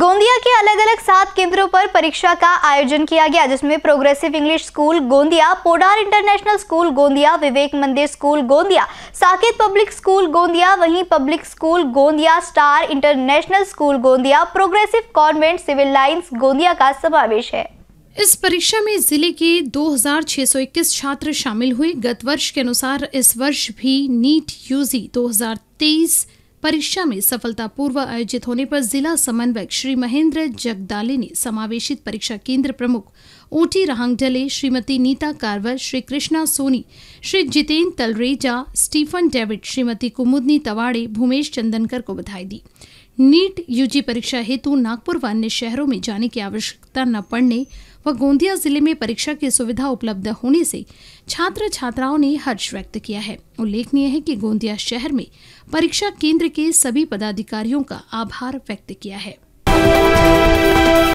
गोंदिया के अलग अलग सात केंद्रों पर परीक्षा का आयोजन किया गया जिसमें progressive English school Gondia Podar international school Gondia Vivek Mandir school Gondia Saket public school Gondia वहीं public school Gondia star international school Gondia progressive convent civil lines Gondia का समावेश है इस परीक्षा में जिले के 2621 छात्र शामिल हुए गत वर्ष के अनुसार इस वर्ष भी नीट यूजी 2023 परीक्षा में सफलतापूर्व आयोजित होने पर जिला समन्वयक श्री महेंद्र जगदाले ने समावेशित परीक्षा केंद्र प्रमुख O T Rahangdale Shrimati Neeta Karwar Shri Krishna Soni Shri Jiten Talreja Stephen David Shrimati Kumudini Tawade Bhumesh Chandankar को बधाई दी नीट यूजी परीक्षा हेतु नागपुर व अन्य शहरों में जाने की आवश्यकता न पड़ने व गोंदिया जिले में परीक्षा की सुविधा उपलब्ध होने से छात्र छात्राओं ने हर्ष व्यक्त किया है उल्लेखनीय है कि गोंदिया शहर में परीक्षा केंद्र के सभी पदाधिकारियों का आभार व्यक्त किया है